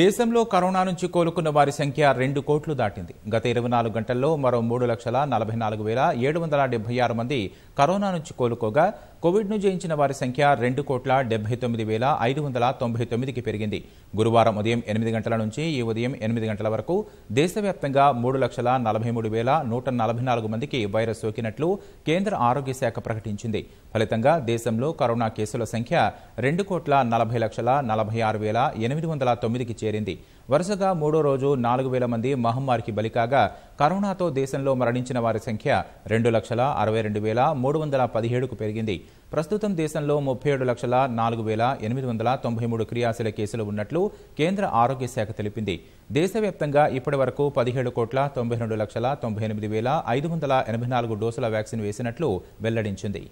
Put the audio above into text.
దేశంలో కరోనా నుంచి కోలుకున్న వారి సంఖ్య రెండు కోట్లు దాటింది గత ఇరవై నాలుగు గంటల్లో మరో మూడు లక్షల నలభై నాలుగు వేల ఏడు వందల డెబ్బై ఆరు మంది కరోనా నుంచి కోలుకోగా కోవిడ్ను జయించిన వారి సంఖ్య రెండు కోట్ల డెబ్బై తొమ్మిది వేల ఐదు వందల తొంభై తొమ్మిదికి పెరిగింది గురువారం ఉదయం ఎనిమిది గంటల నుంచి ఈ ఉదయం ఎనిమిది గంటల వరకు దేశవ్యాప్తంగా మూడు లక్షల నలభై మూడు వేల నూట నలభై నాలుగు మందికి వైరస్ సోకినట్లు కేంద్ర ఆరోగ్య శాఖ ప్రకటించింది ఫలితంగా దేశంలో కరోనా కేసుల సంఖ్య రెండు కోట్ల నలభై లక్షల నలభై ఆరు వేల ఎనిమిది వందల తొమ్మిదికి చేరింది వరుసగా మూడో రోజు నాలుగు వేల మంది మహమ్మారికి బలికాగా కరోనాతో దేశంలో మరణించిన వారి సంఖ్య రెండు లక్షల అరవై రెండు వేల మూడు వందల పదిహేడుకు పెరిగింది ప్రస్తుతం దేశంలో ముప్పై ఏడు లక్షల నాలుగు వేల ఎనిమిది వందల తొంభై మూడు క్రియాశీల కేసులు ఉన్నట్లు కేంద్ర ఆరోగ్య శాఖ తెలిపింది దేశవ్యాప్తంగా ఇప్పటి వరకు పదిహేడు కోట్ల తొంభై రెండు లక్షల తొంభై ఎనిమిది వేల ఐదు వందల ఎనభై నాలుగు డోసుల వ్యాక్సిన్ వేసినట్లు వెల్లడించింది